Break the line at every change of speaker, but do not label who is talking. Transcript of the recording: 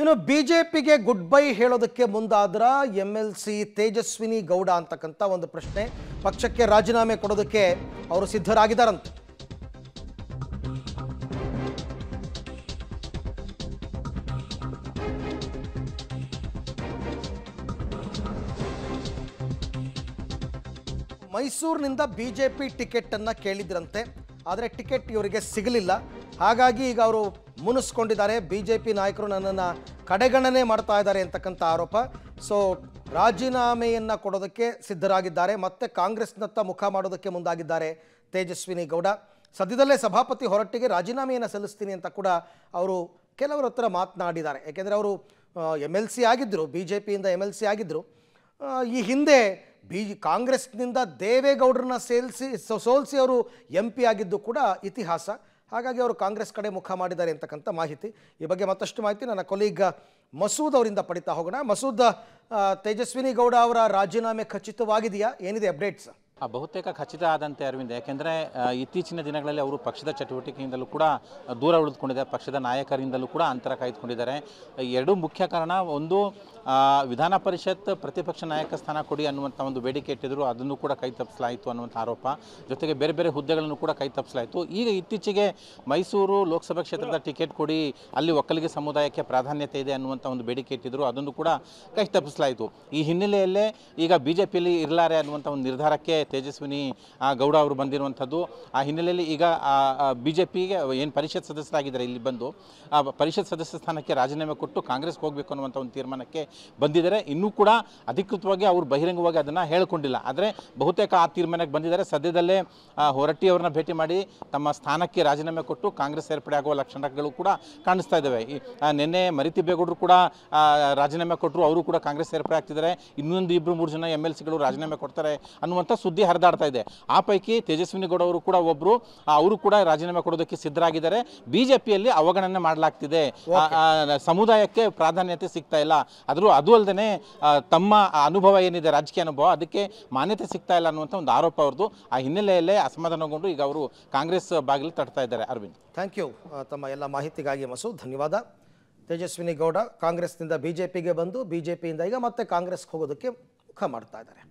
ಇನ್ನು B J ಪಿಗೆ goodbye ಹೇಳೋದಕ್ಕೆ ಮುಂದಾದ್ರ M L C Tejaswini Gowda ಅಂತಕ್ಕಂಥ ಒಂದು ಪ್ರಶ್ನೆ ಪಕ್ಷಕ್ಕೆ ರಾಜೀನಾಮೆ ಕೊಡೋದಕ್ಕೆ ಅವರು ಸಿದ್ಧರಾಗಿದ್ದಾರಂತೆ ಮೈಸೂರಿನಿಂದ ಬಿಜೆಪಿ ಟಿಕೆಟ್ ಅನ್ನ ಕೇಳಿದ್ರಂತೆ ಆದರೆ ಟಿಕೆಟ್ ಇವರಿಗೆ ಸಿಗಲಿಲ್ಲ ಹಾಗಾಗಿ ಈಗ ಅವರು ಮುನಿಸ್ಕೊಂಡಿದ್ದಾರೆ ಬಿ ಜೆ ಪಿ ನಾಯಕರು ನನ್ನನ್ನು ಕಡೆಗಣನೆ ಮಾಡ್ತಾ ಇದ್ದಾರೆ ಅಂತಕ್ಕಂಥ ಆರೋಪ ಸೊ ರಾಜೀನಾಮೆಯನ್ನು ಕೊಡೋದಕ್ಕೆ ಸಿದ್ಧರಾಗಿದ್ದಾರೆ ಮತ್ತೆ ಕಾಂಗ್ರೆಸ್ನತ್ತ ಮುಖ ಮಾಡೋದಕ್ಕೆ ಮುಂದಾಗಿದ್ದಾರೆ ತೇಜಸ್ವಿನಿ ಗೌಡ ಸದ್ಯದಲ್ಲೇ ಸಭಾಪತಿ ಹೊರಟ್ಟಿಗೆ ರಾಜೀನಾಮೆಯನ್ನು ಸಲ್ಲಿಸ್ತೀನಿ ಅಂತ ಕೂಡ ಅವರು ಕೆಲವರ ಹತ್ರ ಮಾತನಾಡಿದ್ದಾರೆ ಯಾಕೆಂದರೆ ಅವರು ಎಮ್ ಎಲ್ ಸಿ ಆಗಿದ್ದರು ಬಿ ಜೆ ಪಿಯಿಂದ ಎಮ್ ಎಲ್ ಸಿ ಆಗಿದ್ದರು ಈ ಹಿಂದೆ ಬಿ ಕಾಂಗ್ರೆಸ್ನಿಂದ ದೇವೇಗೌಡರನ್ನ ಸೇಲ್ಸಿ ಸೋಲ್ಸಿ ಅವರು ಎಂ ಪಿ ಆಗಿದ್ದು ಕೂಡ ಇತಿಹಾಸ ಹಾಗಾಗಿ ಅವರು ಕಾಂಗ್ರೆಸ್ ಕಡೆ ಮುಖ ಮಾಡಿದ್ದಾರೆ ಅಂತಕ್ಕಂಥ ಮಾಹಿತಿ ಈ ಬಗ್ಗೆ ಮತ್ತಷ್ಟು ಮಾಹಿತಿ ನನ್ನ ಕೊಲೀಗ್ ಮಸೂದ್ ಅವರಿಂದ ಪಡಿತಾ ಹೋಗೋಣ ಮಸೂದ್ ತೇಜಸ್ವಿನಿ ಗೌಡ ಅವರ ರಾಜೀನಾಮೆ ಖಚಿತವಾಗಿದೆಯಾ ಏನಿದೆ ಅಪ್ಡೇಟ್ಸ್
ಬಹುತೇಕ ಖಚಿತ ಆದಂತೆ ಅರವಿಂದ್ ಯಾಕೆಂದರೆ ಇತ್ತೀಚಿನ ದಿನಗಳಲ್ಲಿ ಅವರು ಪಕ್ಷದ ಚಟುವಟಿಕೆಯಿಂದಲೂ ಕೂಡ ದೂರ ಉಳಿದುಕೊಂಡಿದ್ದಾರೆ ಪಕ್ಷದ ನಾಯಕರಿಂದಲೂ ಕೂಡ ಅಂತರ ಕಾಯ್ದುಕೊಂಡಿದ್ದಾರೆ ಎರಡು ಮುಖ್ಯ ಕಾರಣ ಒಂದು ವಿಧಾನ ಪರಿಷತ್ ಪ್ರತಿಪಕ್ಷ ನಾಯಕ ಸ್ಥಾನ ಕೊಡಿ ಅನ್ನುವಂಥ ಒಂದು ಬೇಡಿಕೆ ಇಟ್ಟಿದ್ದರು ಅದನ್ನು ಕೂಡ ಕೈ ತಪ್ಪಿಸಲಾಯಿತು ಅನ್ನುವಂಥ ಆರೋಪ ಜೊತೆಗೆ ಬೇರೆ ಬೇರೆ ಹುದ್ದೆಗಳನ್ನು ಕೂಡ ಕೈ ತಪ್ಪಿಸಲಾಯಿತು ಈಗ ಇತ್ತೀಚೆಗೆ ಮೈಸೂರು ಲೋಕಸಭಾ ಕ್ಷೇತ್ರದ ಟಿಕೆಟ್ ಕೊಡಿ ಅಲ್ಲಿ ಒಕ್ಕಲಿಗ ಸಮುದಾಯಕ್ಕೆ ಪ್ರಾಧಾನ್ಯತೆ ಇದೆ ಅನ್ನುವಂಥ ಒಂದು ಬೇಡಿಕೆ ಇಟ್ಟಿದ್ದರು ಅದನ್ನು ಕೂಡ ಕೈ ತಪ್ಪಿಸಲಾಯಿತು ಈ ಹಿನ್ನೆಲೆಯಲ್ಲೇ ಈಗ ಬಿ ಜೆ ಪಿಯಲ್ಲಿ ಇರಲಾರೆ ಅನ್ನುವಂಥ ಒಂದು ನಿರ್ಧಾರಕ್ಕೆ ತೇಜಸ್ವಿನಿ ಗೌಡ ಅವರು ಬಂದಿರುವಂಥದ್ದು ಆ ಹಿನ್ನೆಲೆಯಲ್ಲಿ ಈಗ ಬಿ ಜೆ ಪಿಗೆ ಏನು ಪರಿಷತ್ ಸದಸ್ಯರಾಗಿದ್ದಾರೆ ಇಲ್ಲಿ ಬಂದು ಆ ಪರಿಷತ್ ಸದಸ್ಯ ಸ್ಥಾನಕ್ಕೆ ರಾಜೀನಾಮೆ ಕೊಟ್ಟು ಕಾಂಗ್ರೆಸ್ಗೆ ಹೋಗಬೇಕು ಅನ್ನುವಂಥ ಒಂದು ತೀರ್ಮಾನಕ್ಕೆ ಬಂದಿದ್ದಾರೆ ಇನ್ನೂ ಕೂಡ ಅಧಿಕೃತವಾಗಿ ಅವರು ಬಹಿರಂಗವಾಗಿ ಅದನ್ನು ಹೇಳಿಕೊಂಡಿಲ್ಲ ಆದರೆ ಬಹುತೇಕ ಆ ತೀರ್ಮಾನಕ್ಕೆ ಬಂದಿದ್ದಾರೆ ಸದ್ಯದಲ್ಲೇ ಹೊರಟ್ಟಿ ಅವರನ್ನ ಭೇಟಿ ಮಾಡಿ ತಮ್ಮ ಸ್ಥಾನಕ್ಕೆ ರಾಜೀನಾಮೆ ಕೊಟ್ಟು ಕಾಂಗ್ರೆಸ್ ಸೇರ್ಪಡೆ ಆಗುವ ಲಕ್ಷಣಗಳು ಕೂಡ ಕಾಣಿಸ್ತಾ ಇದ್ದಾವೆ ನಿನ್ನೆ ಮರಿತಿ ಬೇಗೌಡರು ಕೂಡ ರಾಜೀನಾಮೆ ಕೊಟ್ಟರು ಅವರು ಕೂಡ ಕಾಂಗ್ರೆಸ್ ಸೇರ್ಪಡೆ ಆಗ್ತಿದ್ದಾರೆ ಇನ್ನೊಂದು ಇಬ್ಬರು ಮೂರು ಜನ ಎಮ್ ಎಲ್ ಸಿಗಳು ರಾಜೀನಾಮೆ ಕೊಡ್ತಾರೆ ಅನ್ನುವಂಥ ಸುದ್ದಿ ಸುದ್ದಿ ಹರಿದಾಡ್ತಾ ಇದೆ ಆ ಪೈಕಿ ಗೌಡ ಅವರು ಕೂಡ ಒಬ್ಬರು ಅವರು ಕೂಡ ರಾಜೀನಾಮೆ ಕೊಡೋದಕ್ಕೆ ಸಿದ್ಧರಾಗಿದ್ದಾರೆ ಬಿಜೆಪಿಯಲ್ಲಿ ಅವಗಣನೆ ಮಾಡಲಾಗ್ತಿದೆ ಸಮುದಾಯಕ್ಕೆ ಪ್ರಾಧಾನ್ಯತೆ ಸಿಗ್ತಾ ಇಲ್ಲ ಆದರೂ ಅದು ಅಲ್ಲದೆ ತಮ್ಮ ಅನುಭವ ಏನಿದೆ ರಾಜಕೀಯ ಅನುಭವ ಅದಕ್ಕೆ ಮಾನ್ಯತೆ ಸಿಗ್ತಾ ಇಲ್ಲ ಅನ್ನುವಂಥ ಒಂದು ಆರೋಪ ಅವ್ರದ್ದು ಆ ಹಿನ್ನೆಲೆಯಲ್ಲೇ ಅಸಮಾಧಾನಗೊಂಡು ಈಗ ಅವರು ಕಾಂಗ್ರೆಸ್ ಬಾಗಿಲು ತಡ್ತಾ ಇದ್ದಾರೆ ಅರವಿಂದ್
ಥ್ಯಾಂಕ್ ಯು ತಮ್ಮ ಎಲ್ಲ ಮಾಹಿತಿಗಾಗಿ ಮಸೂದ್ ಧನ್ಯವಾದ ತೇಜಸ್ವಿನಿ ಗೌಡ ಕಾಂಗ್ರೆಸ್ನಿಂದ ಬಿಜೆಪಿಗೆ ಬಂದು ಪಿಯಿಂದ ಈಗ ಮತ್ತೆ ಕಾಂಗ್ರೆಸ್ಗೆ ಹೋಗೋದಕ್ಕೆ ಮುಖ ಮಾಡ್ತಾ ಇದ್ದಾರೆ